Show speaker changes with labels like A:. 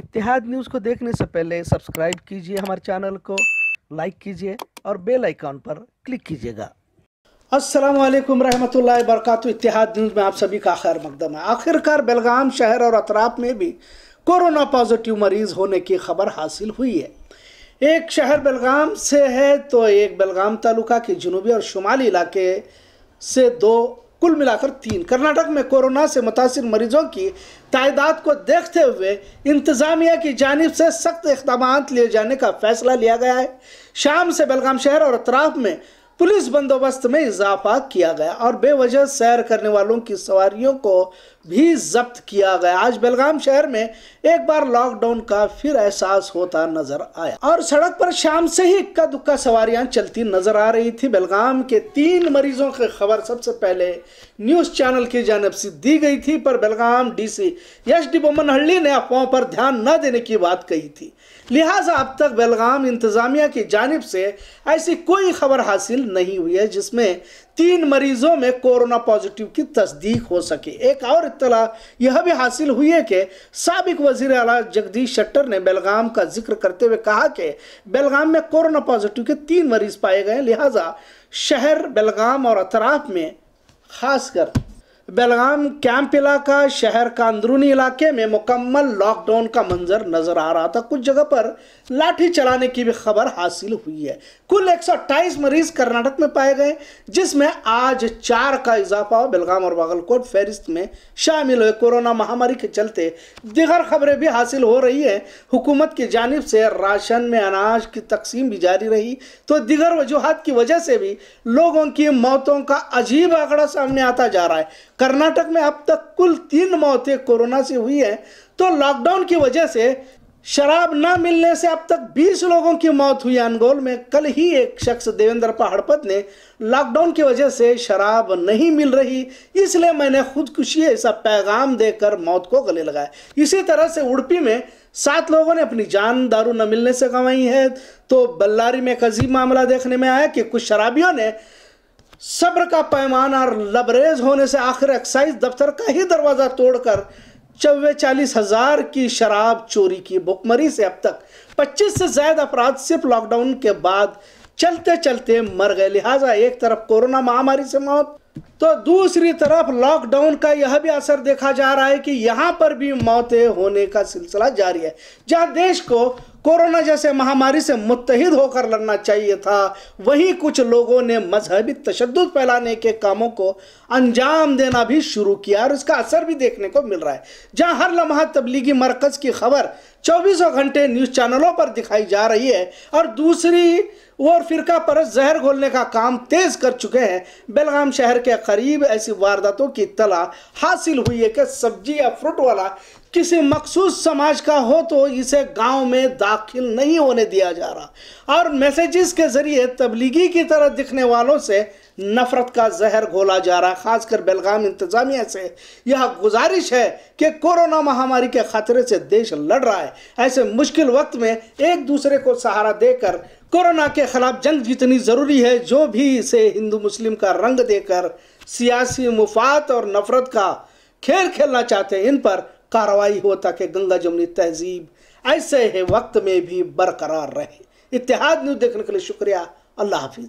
A: इतिहाद news को देखने से पहले सब्सक्राइब कीजिए हमारे चैनल को लाइक कीजिए और बेल आइकॉन पर क्लिक कीजिएगा अस्सलाम वालेकुम रहमतुल्लाहि वरकत इतिहाद न्यूज़ में आप सभी का खैर मकदम है आखिरकार बेलगाम शहर और अतराफ में भी कोरोना पॉजिटिव मरीज़ होने की खबर हासिल हुई है एक शहर बेलगाम से है तो एक बेलगाम तालुका के जनूबी और शुमाली इलाके से दो कुल मिलाकर तीन कर्नाटक में कोरोना से मुतासर मरीजों की तादाद को देखते हुए इंतजामिया की जानब से सख्त इकदाम लिए जाने का फैसला लिया गया है शाम से बेलगाम शहर और अतराफ में पुलिस बंदोबस्त में इजाफा किया गया और बेवजह सैर करने वालों की सवारियों को भी जब्त किया गया आज बेलगाम शहर में एक बार लॉकडाउन का फिर एहसास होता नजर आया और सड़क पर शाम से ही इक्का दुक्का सवारियां चलती नजर आ रही थी बेलगाम के तीन मरीजों की खबर सबसे पहले न्यूज चैनल की जानब से दी गई थी पर बेलगाम डीसी यश डी हल्ली ने अफवाहों पर ध्यान न देने की बात कही थी लिहाजा अब तक बेलगाम इंतजामिया की जानब से ऐसी कोई खबर हासिल नहीं हुई है जिसमें तीन मरीजों में कोरोना पॉजिटिव की तस्दीक हो सके एक और इतला यह भी हासिल हुई है कि सबक वजीर अला जगदीश शट्टर ने बेलगाम का जिक्र करते हुए कहा कि बेलगाम में कोरोना पॉजिटिव के तीन मरीज पाए गए लिहाजा शहर बेलगाम और अतराफ में खासकर बेलगाम कैंप इलाका शहर का अंदरूनी इलाके में मुकम्मल लॉकडाउन का मंजर नज़र आ रहा था कुछ जगह पर लाठी चलाने की भी खबर हासिल हुई है कुल 128 मरीज कर्नाटक में पाए गए जिसमें आज चार का इजाफा बेलगाम और बागलकोट फहरिस्त में शामिल हुए कोरोना महामारी के चलते दिगर खबरें भी हासिल हो रही है हुकूमत की जानब से राशन में अनाज की तकसीम भी जारी रही तो दिगर वजूहत की वजह से भी लोगों की मौतों का अजीब आंकड़ा सामने आता जा रहा है कर्नाटक में अब तक कुल तीन मौतें कोरोना से हुई है तो लॉकडाउन की वजह से शराब ना मिलने से अब तक 20 लोगों की मौत हुई अनगोल में कल ही एक शख्स देवेंद्र पहाड़पत ने लॉकडाउन की वजह से शराब नहीं मिल रही इसलिए मैंने खुदकुशी ऐसा पैगाम देकर मौत को गले लगाया इसी तरह से उड़पी में सात लोगों ने अपनी जान दारू न मिलने से गंवाई है तो बल्लारी में एक अजीब मामला देखने में आया कि कुछ शराबियों ने सब्र का पैमाना और लबरेज होने से आखिर एक्साइज दफ्तर का ही दरवाज़ा तोड़कर चौवे चालीस हज़ार की शराब चोरी की भुखमरी से अब तक पच्चीस से ज़्यादा अपराध सिर्फ लॉकडाउन के बाद चलते चलते मर गए लिहाजा एक तरफ कोरोना महामारी से मौत तो दूसरी तरफ लॉकडाउन का यह भी असर देखा जा रहा है कि यहां पर भी मौतें होने का सिलसिला जारी है जहां देश को कोरोना जैसे महामारी से मुतहद होकर लड़ना चाहिए था वहीं कुछ लोगों ने मजहबी तशद फैलाने के कामों को अंजाम देना भी शुरू किया और इसका असर भी देखने को मिल रहा है जहां हर लम्हा तबलीगी मरकज़ की खबर चौबीसों घंटे न्यूज़ चैनलों पर दिखाई जा रही है और दूसरी और फिरका पर जहर घोलने का काम तेज कर चुके हैं बेलगाम शहर के करीब ऐसी वारदातों की तला हासिल हुई है कि सब्जी या फ्रूट वाला किसी मखसूस समाज का हो तो इसे गांव में दाखिल नहीं होने दिया जा रहा और मैसेजेस के ज़रिए तबलीगी की तरह दिखने वालों से नफ़रत का जहर घोला जा रहा खासकर बेलगाम इंतज़ामिया से यह गुजारिश है कि कोरोना महामारी के खतरे से देश लड़ रहा है ऐसे मुश्किल वक्त में एक दूसरे को सहारा देकर कोरोना के खिलाफ जंग जितनी ज़रूरी है जो भी इसे हिंदू मुस्लिम का रंग देकर सियासी मुफात और नफ़रत का खेल खेलना चाहते हैं इन पर कार्रवाई हो ताकि गंगा जमुनी तहजीब ऐसे ही वक्त में भी बरकरार रहे इतिहाद न्यूज़ देखने के लिए शुक्रिया अल्लाह हाफिज़